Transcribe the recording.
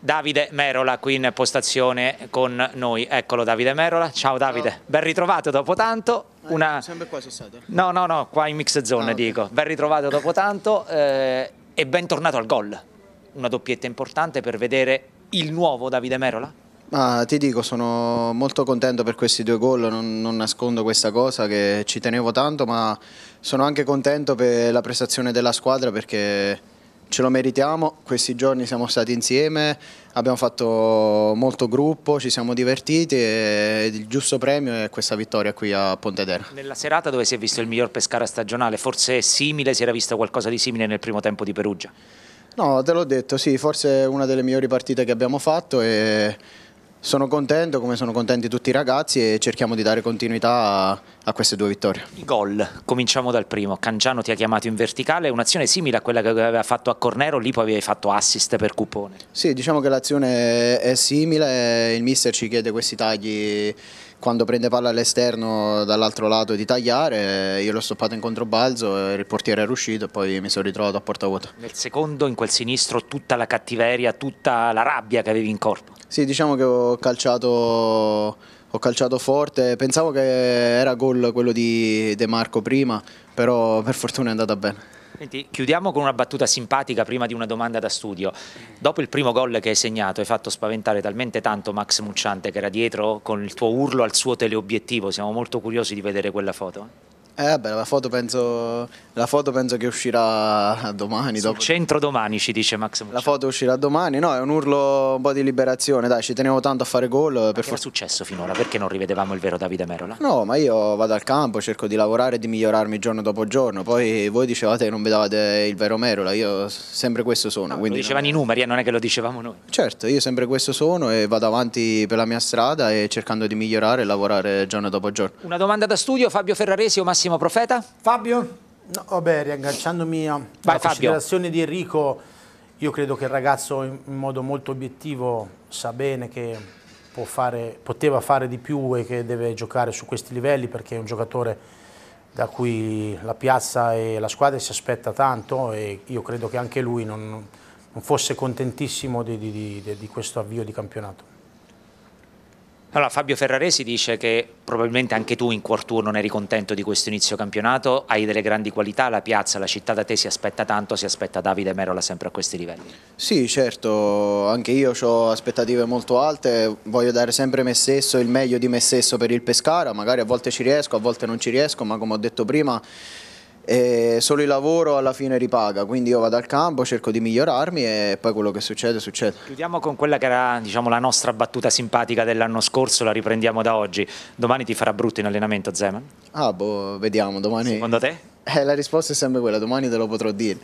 Davide Merola qui in postazione con noi. Eccolo Davide Merola. Ciao Davide, Ciao. ben ritrovato dopo tanto. Eh, Una... Sempre qua sei stato? No, no, no, qua in mix zone ah, dico. Okay. Ben ritrovato dopo tanto eh, e bentornato al gol. Una doppietta importante per vedere il nuovo Davide Merola. Ma ti dico, sono molto contento per questi due gol, non, non, nascondo questa cosa che ci tenevo tanto, ma sono anche contento per la prestazione della squadra perché ce lo meritiamo, questi giorni siamo stati insieme, abbiamo fatto molto gruppo, ci siamo divertiti e il giusto premio è questa vittoria qui a Pontedera. Nella serata dove si è visto il miglior Pescara stagionale, forse simile, si era visto qualcosa di simile nel primo tempo di Perugia? No, te l'ho detto, sì, forse è una delle migliori partite che abbiamo fatto e sono contento come sono contenti tutti i ragazzi e cerchiamo di dare continuità a, a queste due vittorie. gol, cominciamo dal primo, Cangiano ti ha chiamato in verticale, un'azione simile a quella che aveva fatto a Cornero, lì poi avevi fatto assist per Cupone. Sì, diciamo che l'azione è simile, il mister ci chiede questi tagli quando prende palla all'esterno dall'altro lato di tagliare, io l'ho stoppato in controbalzo, il portiere era uscito e poi mi sono ritrovato a porta vuota. Nel secondo, in quel sinistro, tutta la cattiveria, tutta la rabbia che avevi in corpo? Sì, diciamo che ho calciato, ho calciato forte, pensavo che era gol quello di De Marco prima, però per fortuna è andata bene. Senti, chiudiamo con una battuta simpatica prima di una domanda da studio. Dopo il primo gol che hai segnato hai fatto spaventare talmente tanto Max Mucciante che era dietro con il tuo urlo al suo teleobiettivo, siamo molto curiosi di vedere quella foto. Eh beh, la foto penso, la foto penso che uscirà domani. Sul dopo. centro domani ci dice Max Mucciano. La foto uscirà domani, no, è un urlo un po' di liberazione, dai, ci tenevo tanto a fare gol. per che for- successo finora? Perché non rivedevamo il vero Davide Merola? No, ma io vado al campo, cerco di lavorare e di migliorarmi giorno dopo giorno, poi voi dicevate che non vedevate il vero Merola, io sempre questo sono. No, lo dicevano non... i numeri, eh, non è che lo dicevamo noi. Certo, io sempre questo sono e vado avanti per la mia strada e cercando di migliorare e lavorare giorno dopo giorno. Una domanda da studio, Fabio Ferraresi o Massimo? prossimo profeta? Fabio? No, vabbè, riagganciandomi alla considerazione di Enrico, io credo che il ragazzo in modo molto obiettivo sa bene che fare, poteva fare di più e che deve giocare su questi livelli perché è un giocatore da cui la piazza e la squadra si aspetta tanto e io credo che anche lui non, non fosse contentissimo di, di, di, di questo avvio di campionato. Allora, Fabio Ferraresi dice che probabilmente anche tu in cuor tuo non eri contento di questo inizio campionato, hai delle grandi qualità, la piazza, la città da te si aspetta tanto, si aspetta Davide Merola sempre a questi livelli. Sì, certo, anche io ho aspettative molto alte, voglio dare sempre me stesso, il meglio di me stesso per il Pescara, magari a volte ci riesco, a volte non ci riesco, ma come ho detto prima e solo il lavoro alla fine ripaga, quindi io vado al campo, cerco di migliorarmi e poi quello che succede succede. Chiudiamo con quella che era diciamo, la nostra battuta simpatica dell'anno scorso, la riprendiamo da oggi. Domani ti farà brutto in allenamento Zeman? Ah boh, vediamo domani. Secondo te? Eh, la risposta è sempre quella, domani te lo potrò dire.